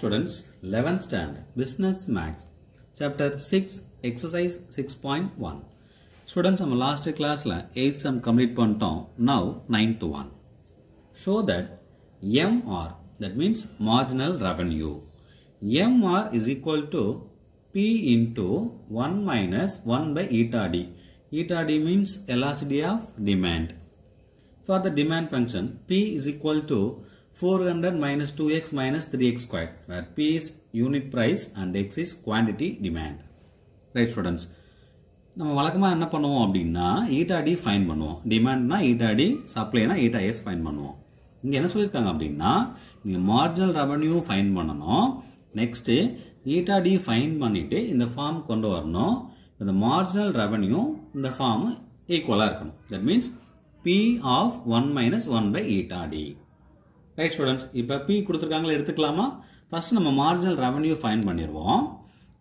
students, 11th standard, Business Max, Chapter 6, Exercise 6.1. Students, our last class ல 8th sum complete பண்ணிட்டோம். Now, 9th one. Show that MR, that means marginal revenue. MR is equal to P into 1 minus 1 by eta D. Eta D means elasticity of demand. For the demand function, P is equal to 400 minus 2x minus 3x squared where p is unit price and x is quantity demand. Right students. நம்ம வழக்கமாக என்ன பண்ணுவோம் அப்படின்னா eta d find பண்ணுவோம் டிமாண்ட்னா eta d சப்ளைனா eta s find பண்ணுவோம் இங்கே என்ன சொல்லியிருக்காங்க அப்படின்னா நீங்கள் மார்ஜினல் ரெவன்யூ ஃபைன் பண்ணணும் நெக்ஸ்ட்டு ஈட்டா டி ஃபைன் பண்ணிவிட்டு இந்த ஃபார்ம் கொண்டு வரணும் இந்த மார்ஜினல் ரெவன்யூ இந்த ஃபார்மு ஈக்குவலாக இருக்கணும் that means p of one minus one by eta d right students இப்போ பி கொடுத்துருக்காங்களே எடுத்துக்கலாமா ஃபஸ்ட் நம்ம மார்ஜினல் ரெவன்யூ ஃபைன் பண்ணிடுவோம்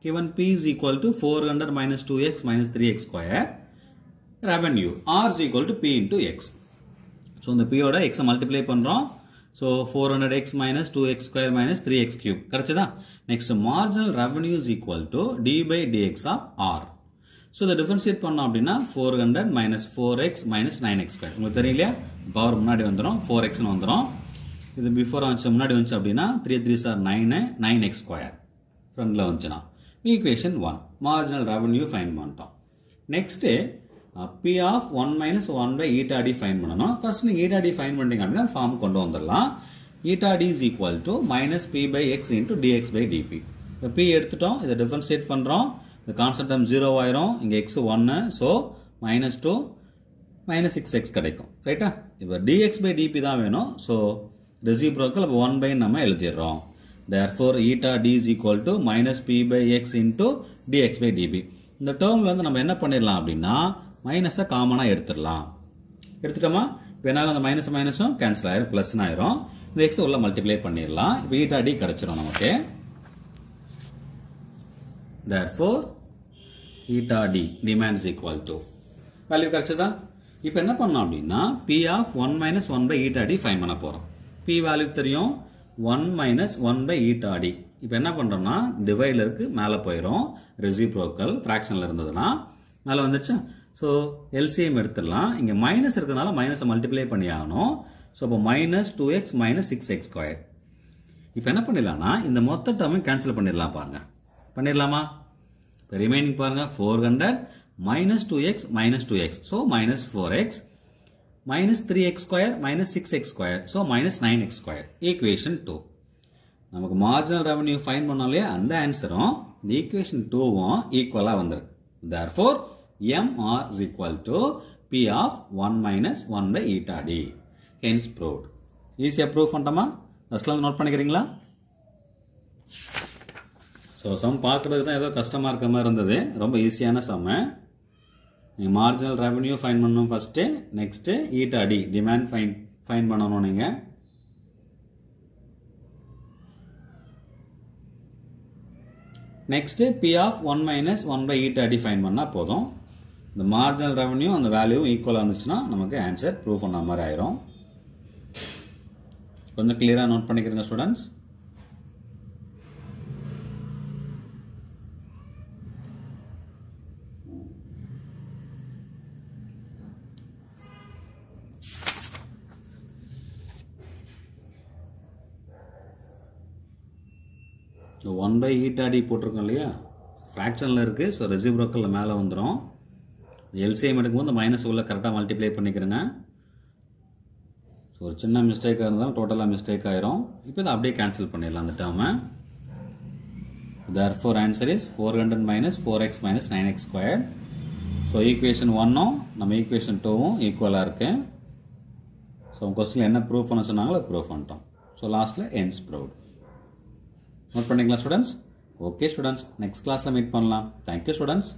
given p is equal to four hundred minus two x minus three x square revenue r is equal to p into x so இந்த பியோட எக்ஸை மல்டிப்ளை பண்ணுறோம் so four hundred x minus two x square minus three x cube கிடச்சதா next marginal revenue is equal to d by dx of r so இதை differentiate பண்ணோம் அப்படின்னா four hundred minus four x minus nine x square உங்களுக்கு தெரியலையா power முன்னாடி வந்துடும் four எக்ஸ்னு வந்துடும் இது பிஃபோர் வந்துச்சு முன்னாடி வந்துச்சு அப்படின்னா three three sir nine nine x square ஃப்ரெண்டில் வந்துச்சுன்னா equation one marginal revenue find பண்ணிட்டோம் next p of one minus one by eta d find பண்ணணும் ஃபர்ஸ்ட் நீங்கள் ஈட்டாடி ஃபைன் பண்ணிங்க அப்படின்னா ஃபார்ம் கொண்டு வந்துடலாம் eta d is equal to minus p by x into dx by dp இப்போ பி எடுத்துட்டோம் இதை டிஃபரன்ஷியேட் பண்ணுறோம் இந்த கான்செப்ட் டேம் ஜீரோ ஆயிரும் இங்கே எக்ஸ் ஒன்று so minus two minus six x கிடைக்கும் ரைட்டா இப்போ டிஎக்ஸ் பை டிபி தான் வேணும் ஸோ ரெசிப்ரோக்கல் அப்போ ஒன் பை நம்ம எழுதிடுறோம் therefore eta d is equal to minus p by x into dx by dp இந்த டேர்மில் வந்து நம்ம என்ன பண்ணிடலாம் அப்படின்னா மைனஸை காமனாக எடுத்துடலாம் எடுத்துட்டோமா வேணாக அந்த minus மைனஸும் கேன்சல் ஆயிரும் ப்ளஸ்னு நாயிரும் இந்த x உள்ள multiply பண்ணிடலாம் இப்போ eta d கிடச்சிரும் நமக்கு therefore eta d demands equal to வால்லிவு கிடச்சதா இப்போ என்ன பண்ணோம் அப்படின்னா p of one minus one by eta d find பண்ண போகிறோம் பி வேல்யூ தெரியும் one minus one by eta d இப்போ என்ன பண்ணுறோம்னா டிவைடில் இருக்கு மேலே போயிடும் reciprocal ஃப்ராக்ஷனில் இருந்ததுன்னா மேலே வந்துருச்சா ஸோ எல்சிஎம் எடுத்துடலாம் இங்கே மைனஸ் இருக்கிறதுனால மைனஸை மல்டிப்ளை பண்ணி ஆகணும் ஸோ இப்போ minus two x minus six x square இப்போ என்ன பண்ணிடலாம்னா இந்த மொத்த term கேன்சல் பண்ணிடலாம் பாருங்கள் பண்ணிடலாமா இப்போ ரிமைனிங் பாருங்கள் four hundred minus two x minus two x so minus four x minus 3x square minus 6x square so minus 9x square equation 2 நமக்கு marginal revenue find பண்ணாலே அந்த answerம் இந்த equation 2ம் equal வந்திருக்கு therefore MR is equal to P of 1 minus 1 by eta D hence proved is a proof வந்தமா ரஸ்லாந்து note பண்ணிக்கிறீங்களா so sum பார்க்கிறதுதான் எதோ customer கஷ்டமாக இருக்க மாதிரி இருந்தது ரொம்ப ஈஸியான நீங்கள் மார்ஜினல் ரெவன்யூ ஃபைன் பண்ணணும் first next eta d demand find find பண்ணணும் நீங்கள் next p of one minus one by eta d find பண்ணால் போதும் இந்த மார்ஜினல் ரெவன்யூ அந்த வேல்யூ ஈக்குவலாக இருந்துச்சுன்னா நமக்கு ஆன்சர் ப்ரூவ் பண்ண மாதிரி ஆயிரும் கொஞ்சம் கிளியராக நோட் பண்ணிக்கிறீங்க ஸ்டூடெண்ட்ஸ் ஒன் பை ஈட்டாடி போட்டிருக்கோம் இல்லையா ஃப்ராக்ஷனில் இருக்குது ஸோ ரெசிப்ரோக்கலில் மேலே வந்துடும் எல்சிஎம் எடுக்கும்போது இந்த மைனஸ் உள்ள கரெக்டாக மல்டிப்ளை பண்ணிக்கிறேங்க ஸோ ஒரு சின்ன மிஸ்டேக்காக இருந்தாலும் டோட்டலாக மிஸ்டேக் ஆயிரும் இப்போ இதை அப்படியே கேன்சல் பண்ணிடலாம் அந்த term therefore answer is four hundred minus four x minus nine x square so equation ஒன்னும் நம்ம ஈக்குவேஷன் டூவும் ஈக்குவலாக இருக்கு ஸோ கொஸ்டின் என்ன ப்ரூவ் பண்ண சொன்னாங்களோ ப்ரூவ் பண்ணிட்டோம் ஸோ லாஸ்ட்டில் என்ஸ் ப்ரௌட் நோட் பண்ணிக்கலாம் ஸ்டூடெண்ட்ஸ் ஓகே ஸ்டூடெண்ட்ஸ் நெக்ஸ்ட் கிளாஸில் மீட் பண்ணலாம் தேங்க்யூ ஸ்டூடெண்ட்ஸ்